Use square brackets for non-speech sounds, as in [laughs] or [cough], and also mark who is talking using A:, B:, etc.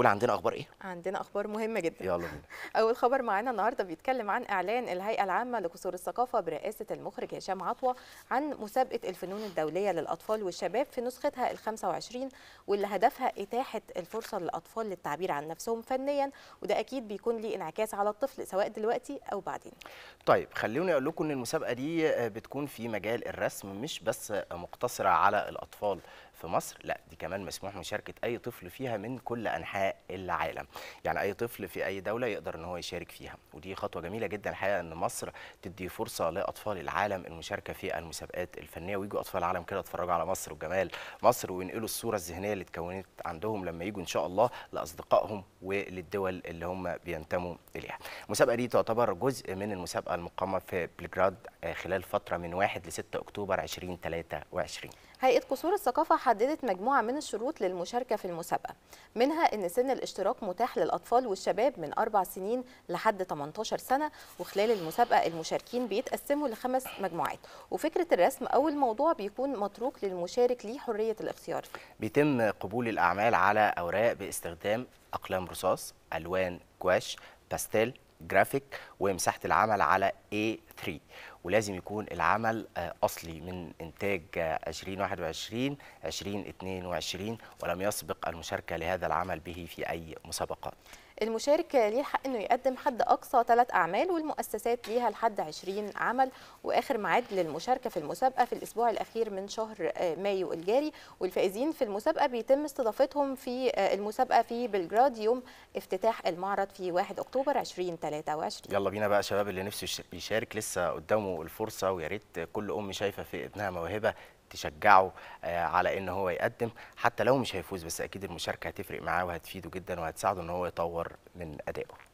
A: الاول عندنا اخبار ايه
B: عندنا اخبار مهمه جدا يلا بينا [laughs] اول خبر معانا النهارده بيتكلم عن اعلان الهيئه العامه لقصور الثقافه برئاسه المخرج هشام عطوه عن مسابقه الفنون الدوليه للاطفال والشباب في نسختها ال 25 واللي هدفها اتاحه الفرصه للاطفال للتعبير عن نفسهم فنيا وده اكيد بيكون ليه انعكاس على الطفل سواء دلوقتي او بعدين
A: طيب خلوني اقول لكم ان المسابقه دي آه، بتكون في مجال الرسم مش بس مقتصره على الاطفال في مصر لا دي كمان مسموح مشاركه اي طفل فيها من كل انحاء العالم يعني اي طفل في اي دوله يقدر ان هو يشارك فيها ودي خطوه جميله جدا الحقيقه ان مصر تدي فرصه لاطفال العالم المشاركه في المسابقات الفنيه ويجوا اطفال العالم كده يتفرجوا على مصر وجمال مصر وينقلوا الصوره الذهنيه اللي اتكونت عندهم لما يجوا ان شاء الله لاصدقائهم وللدول اللي هم بينتموا اليها المسابقه دي تعتبر جزء من المسابقه المقامه في بلغراد آه، خلال فتره من 1 ل 6 اكتوبر 2023
B: هيئه قصور الثقافه حددت مجموعه من الشروط للمشاركه في المسابقه منها ان سن الاشتراك متاح للأطفال والشباب من أربع سنين لحد 18 سنة وخلال المسابقة المشاركين بيتقسموا لخمس مجموعات وفكرة الرسم أو الموضوع بيكون متروك للمشارك ليه حرية الاختيار
A: بيتم قبول الأعمال على أوراق باستخدام أقلام رصاص ألوان كواش باستيل جرافيك ومساحة العمل على A3 ولازم يكون العمل آه، اصلي من انتاج 2021 آه، 2022 ولم يسبق المشاركه لهذا العمل به في اي مسابقات
B: المشارك ليه الحق انه يقدم حد اقصى ثلاث اعمال والمؤسسات ليها لحد 20 عمل واخر ميعاد للمشاركه في المسابقه في الاسبوع الاخير من شهر آه، مايو الجاري والفائزين في المسابقه بيتم استضافتهم في المسابقه في بلجراد يوم افتتاح المعرض في 1 اكتوبر 2023
A: يلا بينا بقى شباب اللي نفسه يشارك لسه قدامه قدامه الفرصه ويا ريت كل ام شايفه في ابنها موهبه تشجعه آه، على ان هو يقدم حتى لو مش هيفوز بس اكيد المشاركه هتفرق معاه وهتفيده جدا وهتساعده ان هو يطور من ادائه